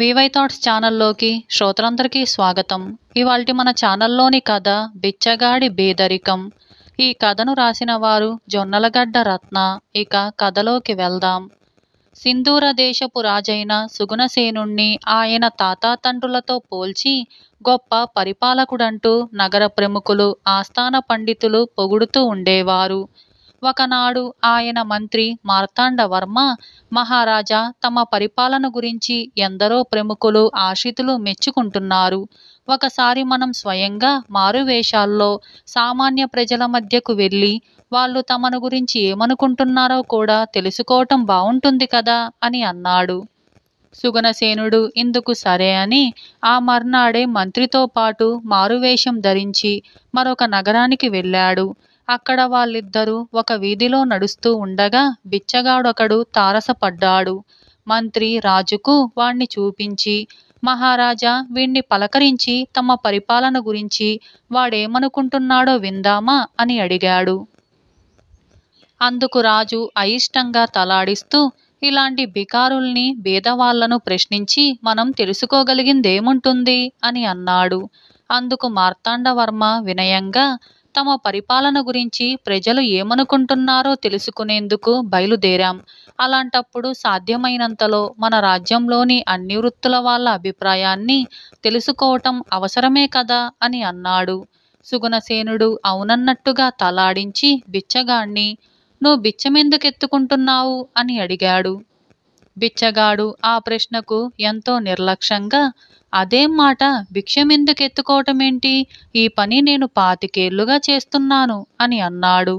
VY thoughts ఛానల్లోకి శ్రోతలందరికీ స్వాగతం ఇవాళ మన ఛానల్లోని కథ బిచ్చగాడి బేదరికం ఈ కథను రాసిన వారు జొన్నలగడ్డ రత్న ఇక కథలోకి వెళ్దాం సింధూర దేశపు రాజైన సుగుణసేనుణ్ణి ఆయన తాతా తండ్రులతో పోల్చి గొప్ప పరిపాలకుడంటూ నగర ప్రముఖులు ఆస్థాన పండితులు పొగుడుతూ ఉండేవారు ఒకనాడు ఆయన మంత్రి మార్తాండవర్మ మహారాజా తమ పరిపాలన గురించి ఎందరో ప్రముఖులు ఆశితులు మెచ్చుకుంటున్నారు ఒకసారి మనం స్వయంగా మారువేషాల్లో సామాన్య ప్రజల మధ్యకు వెళ్ళి వాళ్ళు తమను గురించి ఏమనుకుంటున్నారో కూడా తెలుసుకోవటం బావుంటుంది కదా అని అన్నాడు సుగనసేనుడు ఇందుకు సరే అని ఆ మర్నాడే మంత్రితో పాటు మారువేషం ధరించి మరొక నగరానికి వెళ్ళాడు అక్కడ వాళ్ళిద్దరూ ఒక వీధిలో నడుస్తూ ఉండగా బిచ్చగాడొకడు తారసపడ్డాడు మంత్రి రాజుకు వాణ్ణి చూపించి మహారాజా వీణ్ణి పలకరించి తమ పరిపాలన గురించి వాడేమనుకుంటున్నాడో విందామా అని అడిగాడు అందుకు రాజు అయిష్టంగా తలాడిస్తూ ఇలాంటి బికారుల్ని బీదవాళ్లను ప్రశ్నించి మనం తెలుసుకోగలిగిందేముంటుంది అని అన్నాడు అందుకు మార్తాండవర్మ వినయంగా తమ పరిపాలన గురించి ప్రజలు ఏమనుకుంటున్నారో తెలుసుకునేందుకు బయలుదేరాం అలాంటప్పుడు సాధ్యమైనంతలో మన రాజ్యంలోని అన్ని వృత్తుల వాళ్ళ అభిప్రాయాన్ని తెలుసుకోవటం అవసరమే కదా అని అన్నాడు సుగుణసేనుడు అవునన్నట్టుగా తలాడించి బిచ్చగాణ్ణి నువ్వు బిచ్చమెందుకెత్తుకుంటున్నావు అని అడిగాడు బిచ్చగాడు ఆ ప్రశ్నకు ఎంతో నిర్లక్ష్యంగా అదేం మాట భిక్షమెందుకెత్తుకోవటమేంటి ఈ పని నేను పాతికేళ్లుగా చేస్తున్నాను అని అన్నాడు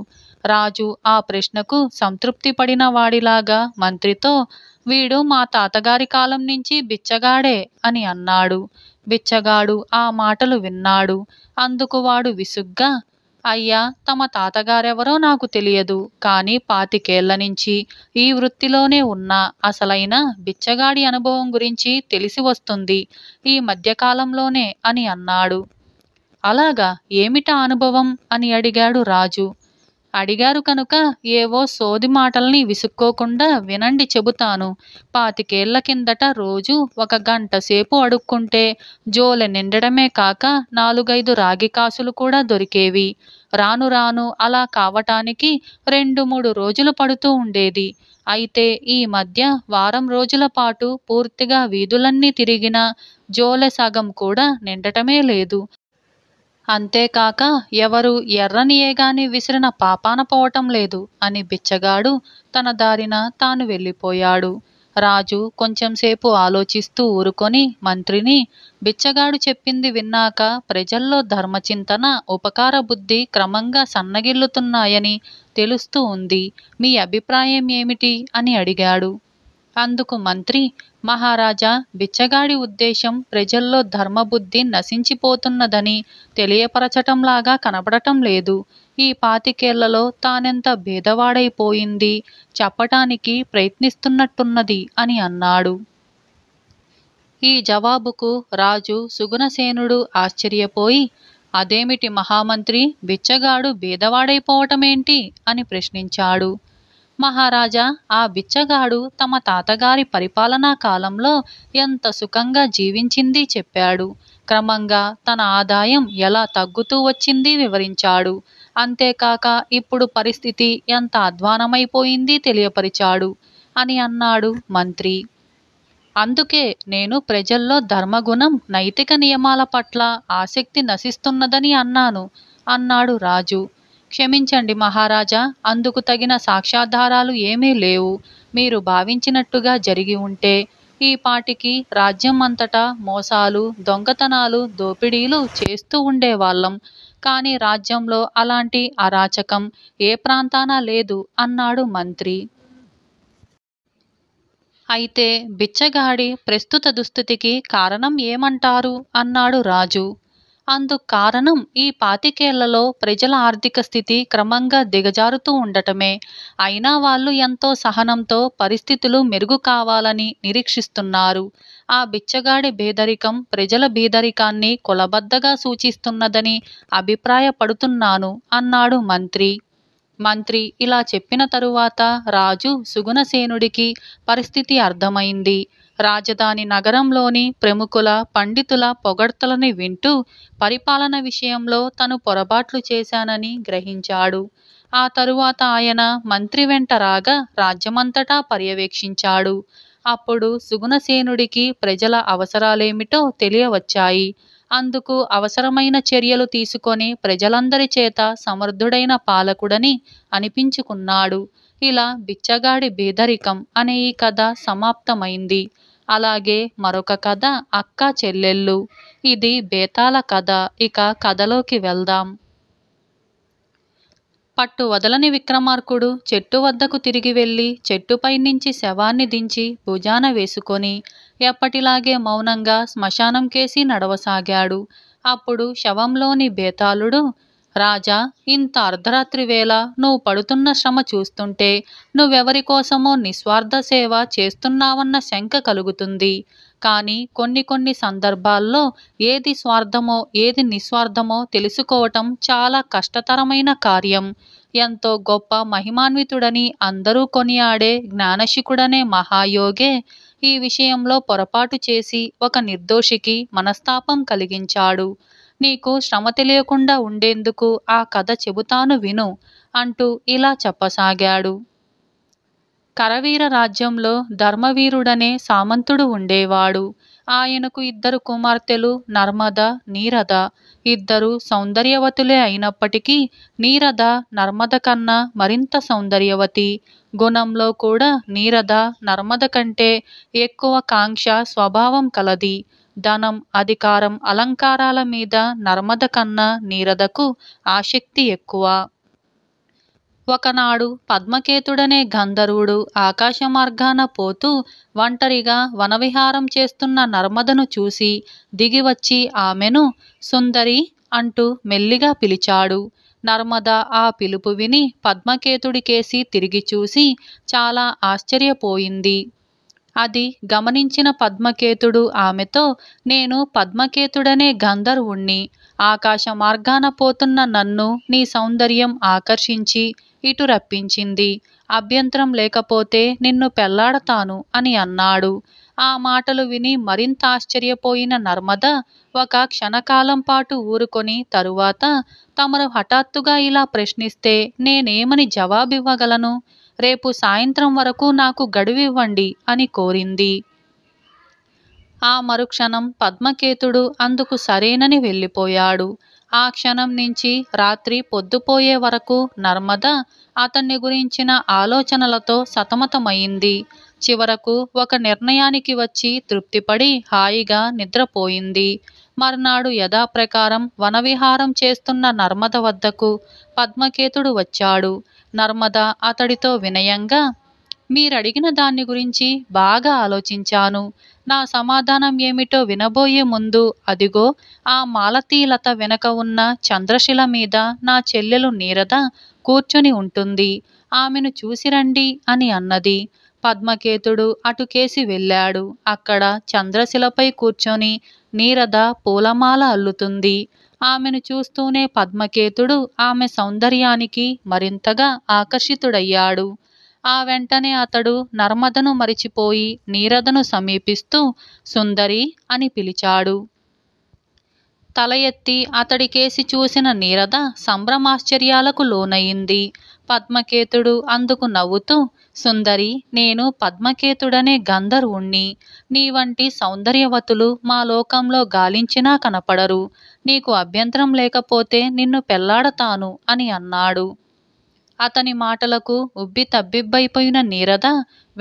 రాజు ఆ ప్రశ్నకు సంతృప్తి పడిన వాడిలాగా మంత్రితో వీడు మా తాతగారి కాలం నుంచి బిచ్చగాడే అని అన్నాడు బిచ్చగాడు ఆ మాటలు విన్నాడు అందుకు వాడు విసుగ్గా అయ్యా తమ తాతగారెవరో నాకు తెలియదు కానీ పాతికేళ్ల నుంచి ఈ వృత్తిలోనే ఉన్న అసలైన బిచ్చగాడి అనుభవం గురించి తెలిసి వస్తుంది ఈ మధ్యకాలంలోనే అని అన్నాడు అలాగా ఏమిటా అనుభవం అని అడిగాడు రాజు అడిగారు కనుక ఏవో సోది మాటల్ని విసుక్కోకుండా వినండి చెబుతాను పాతికేళ్ల కిందట రోజు ఒక గంట సేపు అడుక్కుంటే జోలె నిండడమే కాక నాలుగైదు రాగి కాసులు కూడా దొరికేవి రాను రాను అలా కావటానికి రెండు మూడు రోజులు పడుతూ ఉండేది అయితే ఈ మధ్య వారం రోజుల పాటు పూర్తిగా వీధులన్నీ తిరిగిన జోలె సగం కూడా నిండటమే లేదు అంతేకాక ఎవరు ఎర్రని ఏగాని విసిరిన పాపాన పోవటం లేదు అని బిచ్చగాడు తన దారిన తాను వెళ్ళిపోయాడు రాజు కొంచెంసేపు ఆలోచిస్తూ ఊరుకొని మంత్రిని బిచ్చగాడు చెప్పింది విన్నాక ప్రజల్లో ధర్మచింతన ఉపకార బుద్ధి క్రమంగా సన్నగిల్లుతున్నాయని తెలుస్తూ ఉంది మీ అభిప్రాయం ఏమిటి అని అడిగాడు అందుకు మంత్రి మహారాజా బిచ్చగాడి ఉద్దేశం ప్రజల్లో ధర్మబుద్ధి నశించిపోతున్నదని తెలియపరచటంలాగా కనబడటం లేదు ఈ పాతికేళ్లలో తానెంత భేదవాడైపోయింది చెప్పటానికి ప్రయత్నిస్తున్నట్టున్నది అని అన్నాడు ఈ జవాబుకు రాజు సుగుణసేనుడు ఆశ్చర్యపోయి అదేమిటి మహామంత్రి బిచ్చగాడు భేదవాడైపోవటమేంటి అని ప్రశ్నించాడు మహారాజా ఆ బిచ్చగాడు తమ తాతగారి పరిపాలనా కాలంలో ఎంత సుఖంగా జీవించింది చెప్పాడు క్రమంగా తన ఆదాయం ఎలా తగ్గుతూ వచ్చింది వివరించాడు అంతేకాక ఇప్పుడు పరిస్థితి ఎంత అధ్వానమైపోయింది తెలియపరిచాడు అని అన్నాడు మంత్రి అందుకే నేను ప్రజల్లో ధర్మగుణం నైతిక నియమాల పట్ల ఆసక్తి నశిస్తున్నదని అన్నాను అన్నాడు రాజు క్షమించండి మహారాజా అందుకు తగిన సాక్ష్యాధారాలు ఏమీ లేవు మీరు భావించినట్టుగా జరిగి ఉంటే ఈ పాటికి రాజ్యం అంతటా మోసాలు దొంగతనాలు దోపిడీలు చేస్తూ ఉండేవాళ్ళం కానీ రాజ్యంలో అలాంటి అరాచకం ఏ ప్రాంతాన లేదు అన్నాడు మంత్రి అయితే బిచ్చగాడి ప్రస్తుత దుస్థితికి కారణం ఏమంటారు అన్నాడు రాజు అందుకు కారణం ఈ పాతికేళ్లలో ప్రజల ఆర్థిక స్థితి క్రమంగా దిగజారుతూ ఉండటమే అయినా వాళ్ళు ఎంతో సహనంతో పరిస్థితులు మెరుగు కావాలని నిరీక్షిస్తున్నారు ఆ బిచ్చగాడి బేదరికం ప్రజల బేదరికాన్ని కులబద్దగా సూచిస్తున్నదని అభిప్రాయపడుతున్నాను అన్నాడు మంత్రి మంత్రి ఇలా చెప్పిన తరువాత రాజు సుగుణసేనుడికి పరిస్థితి అర్థమైంది రాజధాని నగరంలోని ప్రముఖుల పండితుల పొగడ్తలని వింటూ పరిపాలన విషయంలో తను పొరపాట్లు చేశానని గ్రహించాడు ఆ తరువాత ఆయన మంత్రి వెంట రాగా రాజ్యమంతటా పర్యవేక్షించాడు అప్పుడు సుగుణసేనుడికి ప్రజల అవసరాలేమిటో తెలియవచ్చాయి అందుకు అవసరమైన చర్యలు తీసుకొని ప్రజలందరి చేత సమర్థుడైన పాలకుడని అనిపించుకున్నాడు ఇలా బిచ్చగాడి బేదరికం అనే ఈ కథ సమాప్తమైంది అలాగే మరొక కథ అక్క చెల్లెళ్ళు ఇది బేతాల కథ ఇక కథలోకి వెళ్దాం పట్టు వదలని విక్రమార్కుడు చెట్టు వద్దకు తిరిగి వెళ్ళి చెట్టుపై నుంచి శవాన్ని దించి భుజాన వేసుకొని ఎప్పటిలాగే మౌనంగా శ్మశానం కేసి నడవసాగాడు అప్పుడు శవంలోని బేతాళుడు రాజా ఇంత అర్ధరాత్రి వేళ నువ్వు పడుతున్న శ్రమ చూస్తుంటే కోసమో నిస్వార్థ సేవ చేస్తున్నావన్న శంక కలుగుతుంది కానీ కొన్ని కొన్ని సందర్భాల్లో ఏది స్వార్థమో ఏది నిస్వార్థమో తెలుసుకోవటం చాలా కష్టతరమైన కార్యం ఎంతో గొప్ప మహిమాన్వితుడని అందరూ కొనియాడే జ్ఞానశికుడనే మహాయోగే ఈ విషయంలో పొరపాటు చేసి ఒక నిర్దోషికి మనస్తాపం కలిగించాడు నీకు శ్రమ తెలియకుండా ఉండేందుకు ఆ కథ చెబుతాను విను అంటూ ఇలా చెప్పసాగాడు కరవీర రాజ్యంలో ధర్మవీరుడనే సామంతుడు ఉండేవాడు ఆయనకు ఇద్దరు కుమార్తెలు నర్మద నీరద ఇద్దరు సౌందర్యవతులే అయినప్పటికీ నీరద నర్మద కన్నా మరింత సౌందర్యవతి గుణంలో కూడా నీరద నర్మద కంటే ఎక్కువ కాంక్ష స్వభావం కలది ధనం అధికారం అలంకారాల మీద నర్మద కన్నా నీరదకు ఆసక్తి ఎక్కువ ఒకనాడు పద్మకేతుడనే గంధర్వుడు ఆకాశ మార్గాన పోతూ ఒంటరిగా వనవిహారం చేస్తున్న నర్మదను చూసి దిగివచ్చి ఆమెను సుందరి అంటూ మెల్లిగా పిలిచాడు నర్మద ఆ పిలుపు విని పద్మకేతుడికేసి తిరిగి చూసి చాలా ఆశ్చర్యపోయింది అది గమనించిన పద్మకేతుడు ఆమెతో నేను పద్మకేతుడనే గంధర్వుణ్ణి ఆకాశ మార్గాన పోతున్న నన్ను నీ సౌందర్యం ఆకర్షించి ఇటు రప్పించింది అభ్యంతరం లేకపోతే నిన్ను పెళ్లాడతాను అని అన్నాడు ఆ మాటలు విని మరింత ఆశ్చర్యపోయిన నర్మద ఒక క్షణకాలం పాటు ఊరుకొని తరువాత తమరు హఠాత్తుగా ఇలా ప్రశ్నిస్తే నేనేమని జవాబివ్వగలను రేపు సాయంత్రం వరకు నాకు గడువివ్వండి అని కోరింది ఆ మరుక్షణం పద్మకేతుడు అందుకు సరేనని వెళ్ళిపోయాడు ఆ క్షణం నుంచి రాత్రి పొద్దుపోయే వరకు నర్మద అతన్ని గురించిన ఆలోచనలతో సతమతమైంది చివరకు ఒక నిర్ణయానికి వచ్చి తృప్తిపడి హాయిగా నిద్రపోయింది మర్నాడు యథాప్రకారం వనవిహారం చేస్తున్న నర్మద వద్దకు పద్మకేతుడు వచ్చాడు నర్మద అతడితో వినయంగా మీరడిగిన దాన్ని గురించి బాగా ఆలోచించాను నా సమాధానం ఏమిటో వినబోయే ముందు అదిగో ఆ మాలతీలత వెనక ఉన్న చంద్రశిల మీద నా చెల్లెలు నీరద కూర్చుని ఉంటుంది ఆమెను చూసిరండి అని అన్నది పద్మకేతుడు అటు కేసి వెళ్ళాడు అక్కడ చంద్రశిలపై కూర్చొని నీరద పూలమాల అల్లుతుంది ఆమెను చూస్తూనే పద్మకేతుడు ఆమె సౌందర్యానికి మరింతగా ఆకర్షితుడయ్యాడు ఆ వెంటనే అతడు నర్మదను మరిచిపోయి నీరదను సమీపిస్తూ సుందరి అని పిలిచాడు తల ఎత్తి అతడికేసి చూసిన నీరద సంభ్రమాశ్చర్యాలకు లోనయింది పద్మకేతుడు అందుకు నవ్వుతూ సుందరి నేను పద్మకేతుడనే గంధర్వుణ్ణి నీ వంటి సౌందర్యవతులు మా లోకంలో గాలించినా కనపడరు నీకు అభ్యంతరం లేకపోతే నిన్ను పెళ్లాడతాను అని అన్నాడు అతని మాటలకు ఉబ్బి తబ్బిబ్బైపోయిన నీరద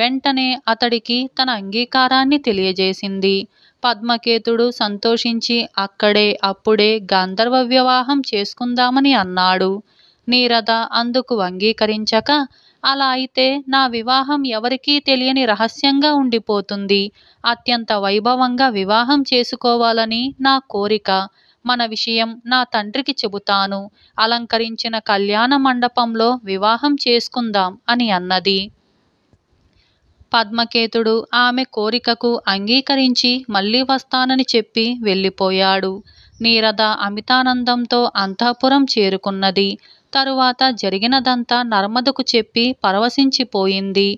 వెంటనే అతడికి తన అంగీకారాన్ని తెలియజేసింది పద్మకేతుడు సంతోషించి అక్కడే అప్పుడే గంధర్వ వివాహం చేసుకుందామని అన్నాడు నీరద అందుకు అంగీకరించక అలా అయితే నా వివాహం ఎవరికీ తెలియని రహస్యంగా ఉండిపోతుంది అత్యంత వైభవంగా వివాహం చేసుకోవాలని నా కోరిక మన విషయం నా తండ్రికి చెబుతాను అలంకరించిన కళ్యాణ మండపంలో వివాహం చేసుకుందాం అని అన్నది పద్మకేతుడు ఆమె కోరికకు అంగీకరించి మళ్ళీ వస్తానని చెప్పి వెళ్ళిపోయాడు నీరద అమితానందంతో అంతఃపురం చేరుకున్నది తరువాత జరిగినదంతా నర్మదకు చెప్పి పరవశించిపోయింది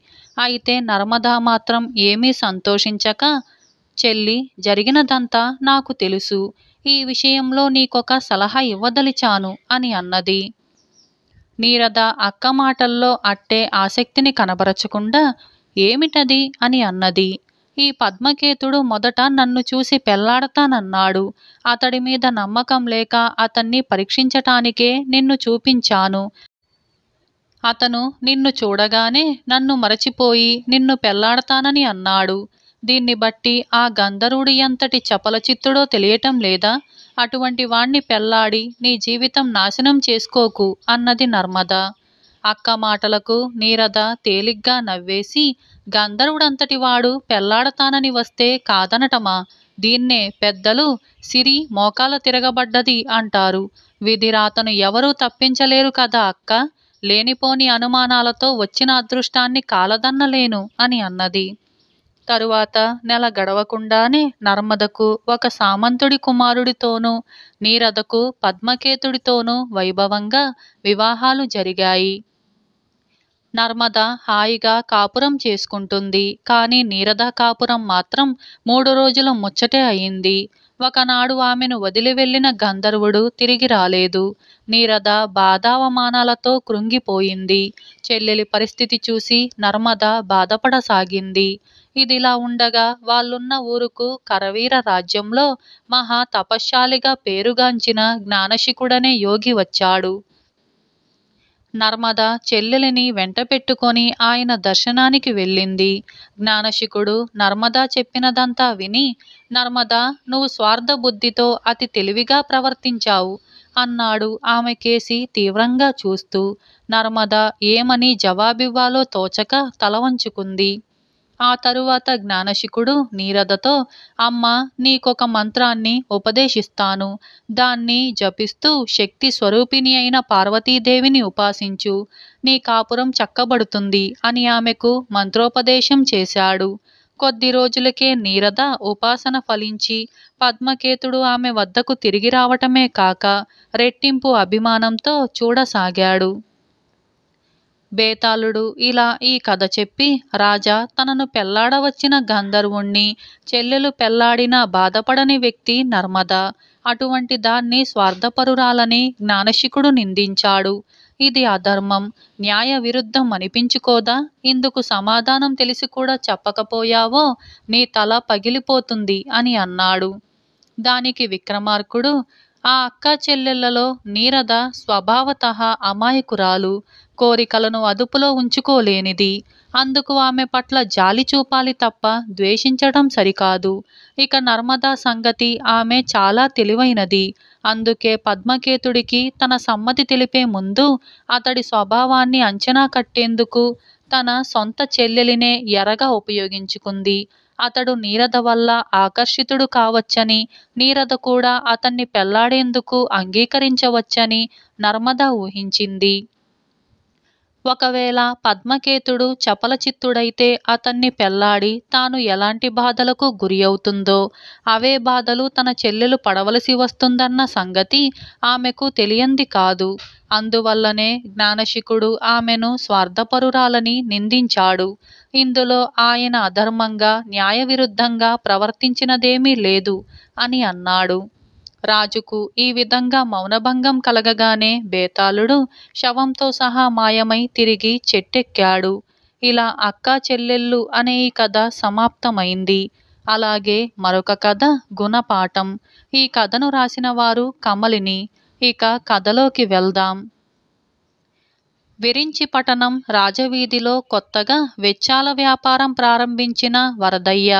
అయితే నర్మద మాత్రం ఏమీ సంతోషించక చెల్లి జరిగినదంతా నాకు తెలుసు ఈ విషయంలో నీకొక సలహా ఇవ్వదలిచాను అని అన్నది నీరద అక్క మాటల్లో అట్టే ఆసక్తిని కనబరచకుండా ఏమిటది అని అన్నది ఈ పద్మకేతుడు మొదట నన్ను చూసి పెళ్లాడతానన్నాడు అతడి మీద నమ్మకం లేక అతన్ని పరీక్షించటానికే నిన్ను చూపించాను అతను నిన్ను చూడగానే నన్ను మరచిపోయి నిన్ను పెళ్లాడతానని అన్నాడు దీన్ని బట్టి ఆ గంధరుడి ఎంతటి చపలచిత్తుడో తెలియటం లేదా అటువంటి వాణ్ణి పెళ్లాడి నీ జీవితం నాశనం చేసుకోకు అన్నది నర్మదా అక్క మాటలకు నీరద తేలిగ్గా నవ్వేసి గంధర్వుడంతటివాడు పెళ్లాడతానని వస్తే కాదనటమా దీన్నే పెద్దలు సిరి మోకాల తిరగబడ్డది అంటారు విధిరాతను ఎవరూ తప్పించలేరు కదా అక్క లేనిపోని అనుమానాలతో వచ్చిన అదృష్టాన్ని కాలదన్నలేను అని అన్నది తరువాత నెల గడవకుండానే నర్మదకు ఒక సామంతుడి కుమారుడితోనూ నీరదకు పద్మకేతుడితోనూ వైభవంగా వివాహాలు జరిగాయి నర్మద హాయిగా కాపురం చేసుకుంటుంది కానీ నీరద కాపురం మాత్రం మూడు రోజుల ముచ్చటే అయింది ఒకనాడు ఆమెను వదిలి వెళ్లిన గంధర్వుడు తిరిగి రాలేదు నీరద బాధావమానాలతో కృంగిపోయింది చెల్లెలి పరిస్థితి చూసి నర్మద బాధపడసాగింది ఇదిలా ఉండగా వాళ్ళున్న ఊరుకు కరవీర రాజ్యంలో మహా తపశ్శాలిగా పేరుగాంచిన జ్ఞానశికుడనే యోగి వచ్చాడు నర్మద చెల్లెలిని వెంట పెట్టుకొని ఆయన దర్శనానికి వెళ్ళింది జ్ఞానశికుడు నర్మద చెప్పినదంతా విని నర్మద నువ్వు స్వార్థ బుద్ధితో అతి తెలివిగా ప్రవర్తించావు అన్నాడు ఆమె కేసి తీవ్రంగా చూస్తూ నర్మద ఏమని జవాబివ్వాలో తోచక తల వంచుకుంది ఆ తరువాత జ్ఞానశికుడు నీరదతో అమ్మ నీకొక మంత్రాన్ని ఉపదేశిస్తాను దాన్ని జపిస్తూ శక్తి స్వరూపిణి అయిన పార్వతీదేవిని ఉపాసించు నీ కాపురం చక్కబడుతుంది అని ఆమెకు మంత్రోపదేశం చేశాడు కొద్ది రోజులకే నీరద ఉపాసన ఫలించి పద్మకేతుడు ఆమె వద్దకు తిరిగి రావటమే కాక రెట్టింపు అభిమానంతో చూడసాగాడు బేతాళుడు ఇలా ఈ కథ చెప్పి రాజా తనను పెళ్లాడవచ్చిన గంధర్వుణ్ణి చెల్లెలు పెళ్లాడినా బాధపడని వ్యక్తి నర్మద అటువంటి దాన్ని స్వార్థపరురాలని జ్ఞానశికుడు నిందించాడు ఇది అధర్మం న్యాయ విరుద్ధం అనిపించుకోదా ఇందుకు సమాధానం తెలిసి కూడా చెప్పకపోయావో నీ తల పగిలిపోతుంది అని అన్నాడు దానికి విక్రమార్కుడు ఆ అక్క చెల్లెళ్లలో నీరద స్వభావత అమాయకురాలు కోరికలను అదుపులో ఉంచుకోలేనిది అందుకు ఆమె పట్ల జాలి చూపాలి తప్ప ద్వేషించడం సరికాదు ఇక నర్మదా సంగతి ఆమె చాలా తెలివైనది అందుకే పద్మకేతుడికి తన సమ్మతి తెలిపే ముందు అతడి స్వభావాన్ని అంచనా కట్టేందుకు తన సొంత చెల్లెలినే ఎరగా ఉపయోగించుకుంది అతడు నీరద వల్ల ఆకర్షితుడు కావచ్చని నీరద కూడా అతన్ని పెళ్లాడేందుకు అంగీకరించవచ్చని నర్మద ఊహించింది ఒకవేళ పద్మకేతుడు చపలచిత్తుడైతే అతన్ని పెళ్లాడి తాను ఎలాంటి బాధలకు గురి అవుతుందో అవే బాధలు తన చెల్లెలు పడవలసి వస్తుందన్న సంగతి ఆమెకు తెలియంది కాదు అందువల్లనే జ్ఞానశికుడు ఆమెను స్వార్థపరురాలని నిందించాడు ఇందులో ఆయన అధర్మంగా విరుద్ధంగా ప్రవర్తించినదేమీ లేదు అని అన్నాడు రాజుకు ఈ విధంగా మౌనభంగం కలగగానే బేతాళుడు శవంతో సహా మాయమై తిరిగి చెట్టెక్కాడు ఇలా అక్క చెల్లెళ్ళు అనే ఈ కథ సమాప్తమైంది అలాగే మరొక కథ గుణపాఠం ఈ కథను రాసిన వారు కమలిని ఇక కథలోకి వెళ్దాం పట్టణం రాజవీధిలో కొత్తగా వెచ్చాల వ్యాపారం ప్రారంభించిన వరదయ్య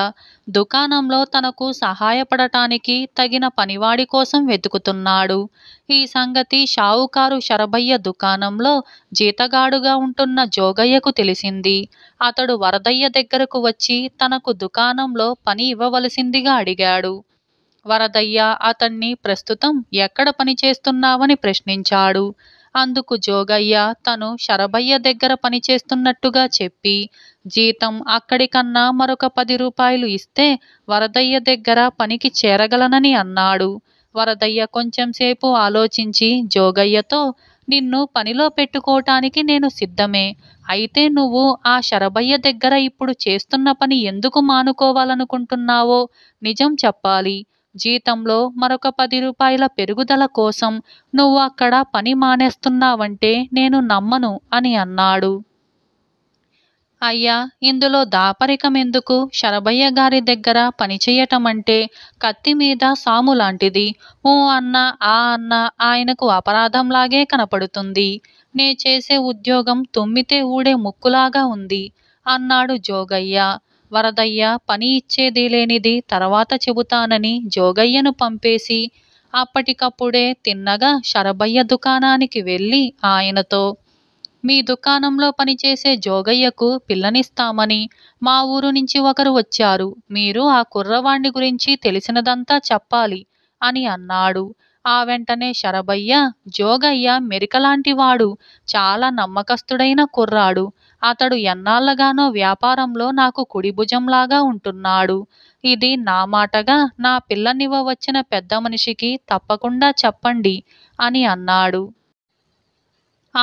దుకాణంలో తనకు సహాయపడటానికి తగిన పనివాడి కోసం వెతుకుతున్నాడు ఈ సంగతి షావుకారు శరభయ్య దుకాణంలో జీతగాడుగా ఉంటున్న జోగయ్యకు తెలిసింది అతడు వరదయ్య దగ్గరకు వచ్చి తనకు దుకాణంలో పని ఇవ్వవలసిందిగా అడిగాడు వరదయ్య అతన్ని ప్రస్తుతం ఎక్కడ పనిచేస్తున్నావని ప్రశ్నించాడు అందుకు జోగయ్య తను శరభయ్య దగ్గర పనిచేస్తున్నట్టుగా చెప్పి జీతం అక్కడికన్నా మరొక పది రూపాయలు ఇస్తే వరదయ్య దగ్గర పనికి చేరగలనని అన్నాడు వరదయ్య కొంచెంసేపు ఆలోచించి జోగయ్యతో నిన్ను పనిలో పెట్టుకోవటానికి నేను సిద్ధమే అయితే నువ్వు ఆ శరభయ్య దగ్గర ఇప్పుడు చేస్తున్న పని ఎందుకు మానుకోవాలనుకుంటున్నావో నిజం చెప్పాలి జీతంలో మరొక పది రూపాయల పెరుగుదల కోసం నువ్వు అక్కడ పని మానేస్తున్నావంటే నేను నమ్మను అని అన్నాడు అయ్యా ఇందులో దాపరికం ఎందుకు శరభయ్య గారి దగ్గర పనిచేయటమంటే కత్తి మీద సాము లాంటిది ఓ అన్న ఆ అన్న ఆయనకు అపరాధంలాగే కనపడుతుంది నే చేసే ఉద్యోగం తుమ్మితే ఊడే ముక్కులాగా ఉంది అన్నాడు జోగయ్య వరదయ్య పని ఇచ్చేది లేనిది తర్వాత చెబుతానని జోగయ్యను పంపేసి అప్పటికప్పుడే తిన్నగా శరభయ్య దుకాణానికి వెళ్ళి ఆయనతో మీ దుకాణంలో పనిచేసే జోగయ్యకు పిల్లనిస్తామని మా ఊరు నుంచి ఒకరు వచ్చారు మీరు ఆ కుర్రవాణ్ణి గురించి తెలిసినదంతా చెప్పాలి అని అన్నాడు ఆ వెంటనే శరభయ్య జోగయ్య మెరికలాంటివాడు చాలా నమ్మకస్తుడైన కుర్రాడు అతడు ఎన్నాళ్ళగానో వ్యాపారంలో నాకు కుడిభుజంలాగా ఉంటున్నాడు ఇది నా మాటగా నా వచ్చిన పెద్ద మనిషికి తప్పకుండా చెప్పండి అని అన్నాడు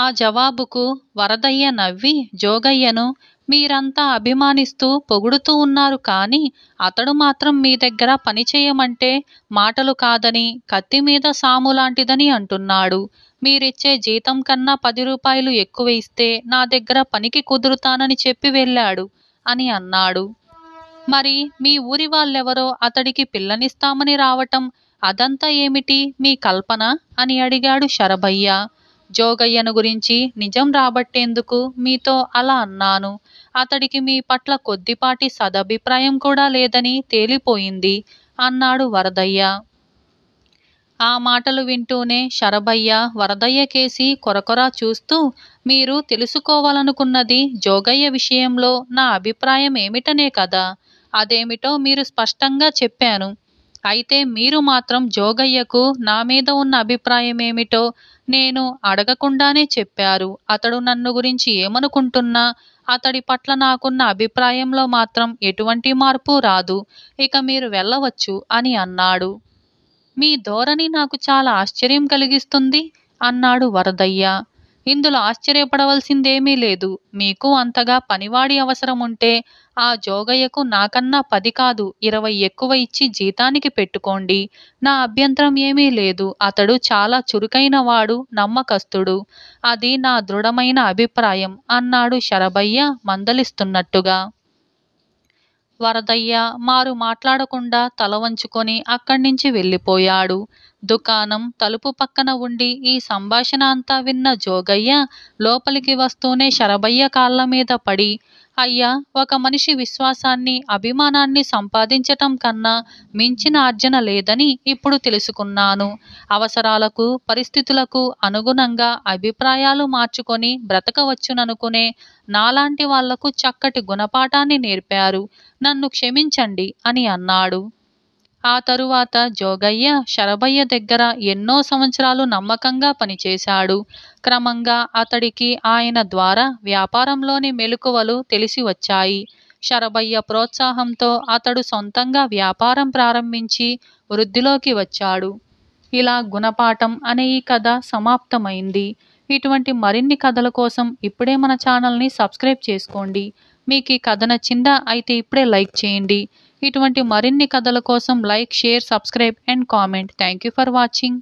ఆ జవాబుకు వరదయ్య నవ్వి జోగయ్యను మీరంతా అభిమానిస్తూ పొగుడుతూ ఉన్నారు కానీ అతడు మాత్రం మీ దగ్గర పనిచేయమంటే మాటలు కాదని కత్తి మీద సాము లాంటిదని అంటున్నాడు మీరిచ్చే జీతం కన్నా పది రూపాయలు ఎక్కువ ఇస్తే నా దగ్గర పనికి కుదురుతానని చెప్పి వెళ్ళాడు అని అన్నాడు మరి మీ ఊరి వాళ్ళెవరో అతడికి పిల్లనిస్తామని రావటం అదంతా ఏమిటి మీ కల్పన అని అడిగాడు శరభయ్య జోగయ్యను గురించి నిజం రాబట్టేందుకు మీతో అలా అన్నాను అతడికి మీ పట్ల కొద్దిపాటి సదభిప్రాయం కూడా లేదని తేలిపోయింది అన్నాడు వరదయ్య ఆ మాటలు వింటూనే శరభయ్య వరదయ్య కేసి కొరకొరా చూస్తూ మీరు తెలుసుకోవాలనుకున్నది జోగయ్య విషయంలో నా అభిప్రాయం ఏమిటనే కదా అదేమిటో మీరు స్పష్టంగా చెప్పాను అయితే మీరు మాత్రం జోగయ్యకు నా మీద ఉన్న అభిప్రాయం ఏమిటో నేను అడగకుండానే చెప్పారు అతడు నన్ను గురించి ఏమనుకుంటున్నా అతడి పట్ల నాకున్న అభిప్రాయంలో మాత్రం ఎటువంటి మార్పు రాదు ఇక మీరు వెళ్ళవచ్చు అని అన్నాడు మీ ధోరణి నాకు చాలా ఆశ్చర్యం కలిగిస్తుంది అన్నాడు వరదయ్య ఇందులో ఆశ్చర్యపడవలసిందేమీ లేదు మీకు అంతగా పనివాడి అవసరముంటే ఆ జోగయ్యకు నాకన్నా పది కాదు ఇరవై ఎక్కువ ఇచ్చి జీతానికి పెట్టుకోండి నా అభ్యంతరం ఏమీ లేదు అతడు చాలా చురుకైన వాడు నమ్మకస్తుడు అది నా దృఢమైన అభిప్రాయం అన్నాడు శరభయ్య మందలిస్తున్నట్టుగా వరదయ్య మారు మాట్లాడకుండా తల వంచుకొని అక్కడి నుంచి వెళ్ళిపోయాడు దుకాణం తలుపు పక్కన ఉండి ఈ సంభాషణ అంతా విన్న జోగయ్య లోపలికి వస్తూనే శరభయ్య కాళ్ళ మీద పడి అయ్యా ఒక మనిషి విశ్వాసాన్ని అభిమానాన్ని సంపాదించటం కన్నా మించిన ఆర్జన లేదని ఇప్పుడు తెలుసుకున్నాను అవసరాలకు పరిస్థితులకు అనుగుణంగా అభిప్రాయాలు మార్చుకొని బ్రతకవచ్చుననుకునే నాలాంటి వాళ్లకు చక్కటి గుణపాఠాన్ని నేర్పారు నన్ను క్షమించండి అని అన్నాడు ఆ తరువాత జోగయ్య శరభయ్య దగ్గర ఎన్నో సంవత్సరాలు నమ్మకంగా పనిచేశాడు క్రమంగా అతడికి ఆయన ద్వారా వ్యాపారంలోని మెలకువలు తెలిసి వచ్చాయి శరభయ్య ప్రోత్సాహంతో అతడు సొంతంగా వ్యాపారం ప్రారంభించి వృద్ధిలోకి వచ్చాడు ఇలా గుణపాఠం అనే ఈ కథ సమాప్తమైంది ఇటువంటి మరిన్ని కథల కోసం ఇప్పుడే మన ఛానల్ని సబ్స్క్రైబ్ చేసుకోండి మీకు ఈ కథ నచ్చిందా అయితే ఇప్పుడే లైక్ చేయండి ఇటువంటి మరిన్ని కథల కోసం like share subscribe and comment thank for watching